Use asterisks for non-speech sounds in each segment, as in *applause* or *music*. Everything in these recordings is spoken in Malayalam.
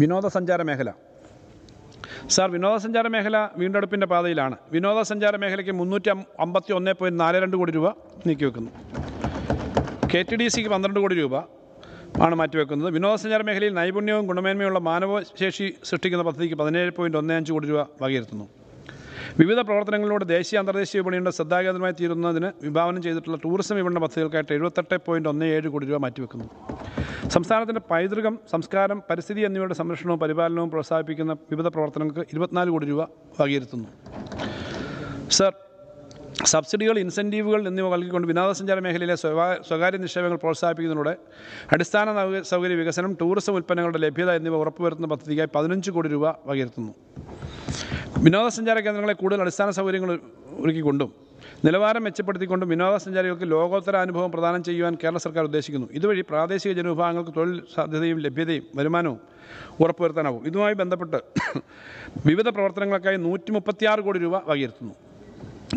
വിനോദസഞ്ചാര മേഖല സാർ വിനോദസഞ്ചാര മേഖല വീണ്ടെടുപ്പിൻ്റെ പാതയിലാണ് വിനോദസഞ്ചാര മേഖലയ്ക്ക് മുന്നൂറ്റി അമ്പത്തി ഒന്ന് പോയിൻറ്റ് നാല് രണ്ട് കോടി രൂപ നീക്കിവെക്കുന്നു കെ ടി ഡി സിക്ക് പന്ത്രണ്ട് കോടി രൂപ ആണ് മാറ്റിവെക്കുന്നത് വിനോദസഞ്ചാര മേഖലയിൽ നൈപുണ്യവും ഗുണമേന്മയുള്ള മാനവശേഷി സൃഷ്ടിക്കുന്ന പദ്ധതിക്ക് പതിനേഴ് പോയിൻറ്റ് ഒന്ന് അഞ്ച് കോടി രൂപ വകയിരുത്തുന്നു വിവിധ പ്രവർത്തനങ്ങളിലൂടെ ദേശീയ അന്തർദേശീയ വിപണിയുടെ ശ്രദ്ധാകേന്ദ്രമായി തീരുന്നതിന് വിഭാവനം ചെയ്തിട്ടുള്ള ടൂറിസം വിപണന പദ്ധതികൾക്കായിട്ട് എഴുപത്തെട്ട് പോയിൻറ്റ് ഒന്ന് ഏഴ് കോടി രൂപ മാറ്റിവെക്കുന്നു സംസ്ഥാനത്തിൻ്റെ പൈതൃകം സംസ്കാരം പരിസ്ഥിതി എന്നിവയുടെ സംരക്ഷണവും പരിപാലനവും പ്രോത്സാഹിപ്പിക്കുന്ന വിവിധ പ്രവർത്തനങ്ങൾക്ക് ഇരുപത്തിനാല് കോടി രൂപ വകയിരുത്തുന്നു സർ സബ്സിഡികൾ ഇൻസെൻറ്റീവുകൾ എന്നിവ നൽകിക്കൊണ്ട് വിനോദസഞ്ചാര മേഖലയിലെ സ്വകാര്യ നിക്ഷേപങ്ങൾ പ്രോത്സാഹിപ്പിക്കുന്നതിലൂടെ അടിസ്ഥാന സൗകര്യ വികസനം ടൂറിസം ഉൽപ്പന്നങ്ങളുടെ ലഭ്യത എന്നിവ ഉറപ്പുവരുത്തുന്ന പദ്ധതിക്കായി പതിനഞ്ച് കോടി രൂപ വകയിരുത്തുന്നു വിനോദസഞ്ചാര കേന്ദ്രങ്ങളെ കൂടുതൽ അടിസ്ഥാന സൗകര്യങ്ങൾ ഒരുക്കിക്കൊണ്ടും നിലവാരം മെച്ചപ്പെടുത്തിക്കൊണ്ടും വിനോദസഞ്ചാരികൾക്ക് ലോകോത്തര അനുഭവം പ്രദാനം ചെയ്യുവാൻ കേരള സർക്കാർ ഉദ്ദേശിക്കുന്നു ഇതുവഴി പ്രാദേശിക ജനവിഭാഗങ്ങൾക്ക് തൊഴിൽ സാധ്യതയും ലഭ്യതയും വരുമാനവും ഉറപ്പുവരുത്താനാവും ഇതുമായി ബന്ധപ്പെട്ട് *coughs* വിവിധ പ്രവർത്തനങ്ങൾക്കായി നൂറ്റി മുപ്പത്തിയാറ് കോടി രൂപ വകയിരുത്തുന്നു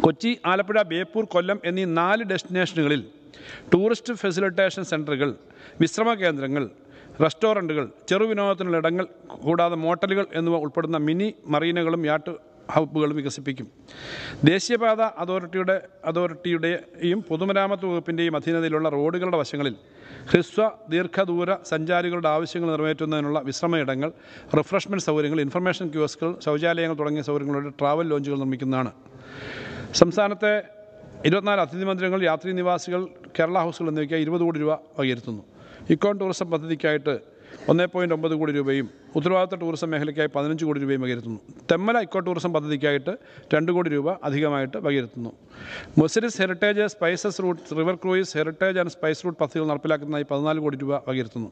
കൊച്ചി ആലപ്പുഴ ബേപ്പൂർ കൊല്ലം എന്നീ നാല് ഡെസ്റ്റിനേഷനുകളിൽ ടൂറിസ്റ്റ് ഫെസിലിറ്റേഷൻ സെൻറ്ററുകൾ വിശ്രമ കേന്ദ്രങ്ങൾ റെസ്റ്റോറൻറ്റുകൾ ചെറുവിനോദത്തിനുള്ള ഇടങ്ങൾ കൂടാതെ മോട്ടലുകൾ എന്നിവ ഉൾപ്പെടുന്ന മിനി മറീനകളും യാട്ട് ഹൗപ്പുകളും വികസിപ്പിക്കും ദേശീയപാത അതോറിറ്റിയുടെ അതോറിറ്റിയുടെയും പൊതുമരാമത്ത് വകുപ്പിൻ്റെയും അധീനതയിലുള്ള റോഡുകളുടെ വശങ്ങളിൽ ഹ്രസ്വ ദീർഘദൂര സഞ്ചാരികളുടെ ആവശ്യങ്ങൾ നിറവേറ്റുന്നതിനുള്ള വിശ്രമ ഇടങ്ങൾ റിഫ്രഷ്മെൻറ്റ് സൗകര്യങ്ങൾ ഇൻഫർമേഷൻ ക്യൂസ്കൾ ശൗചാലയങ്ങൾ തുടങ്ങിയ സൗകര്യങ്ങളുടെ ട്രാവൽ ലോഞ്ചുകൾ നിർമ്മിക്കുന്നതാണ് സംസ്ഥാനത്തെ ഇരുപത്തിനാല് അതിഥി മന്ദിരങ്ങൾ യാത്രി നിവാസികൾ കേരള ഹൗസുകൾ എന്നിവയ്ക്ക് ഇരുപത് കോടി രൂപ വകയിരുത്തുന്നു ഇക്കോൺ ടൂറിസം പദ്ധതിക്കായിട്ട് ഒന്നേ പോയിൻറ്റ് ഒമ്പത് കോടി രൂപയും ഉത്തരവാദിത്ത ടൂറിസം മേഖലയ്ക്കായി പതിനഞ്ച് കോടി രൂപയും വകയിരുത്തുന്നു തെമ്മല ഇക്കോ ടൂറിസം പദ്ധതിക്കായിട്ട് രണ്ട് കോടി രൂപ അധികമായിട്ട് വകയിരുത്തുന്നു Muziris heritage spices route river cruise heritage and spice route പദ്ധതികൾ നടപ്പിലാക്കുന്നതായി പതിനാല് കോടി രൂപ വകയിരുത്തുന്നു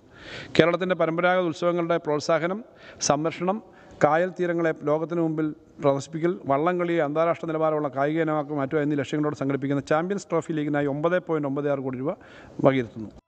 കേരളത്തിൻ്റെ പരമ്പരാഗത ഉത്സവങ്ങളുടെ പ്രോത്സാഹനം സംരക്ഷണം കായൽ തീരങ്ങളെ ലോകത്തിന് മുമ്പിൽ പ്രദർശിപ്പിക്കൽ വള്ളംകളി അന്താരാഷ്ട്ര നിലവാരമുള്ള കായിക ഇനമാക്കി മാറ്റുക എന്നീ ലക്ഷ്യങ്ങളോട് സംഘടിപ്പിക്കുന്ന ചാമ്പ്യൻസ് ട്രോഫി ലീഗിനായി ഒമ്പത് പോയിൻറ്റ് ഒമ്പത് ആറ് കോടി രൂപ വകയിരുത്തുന്നു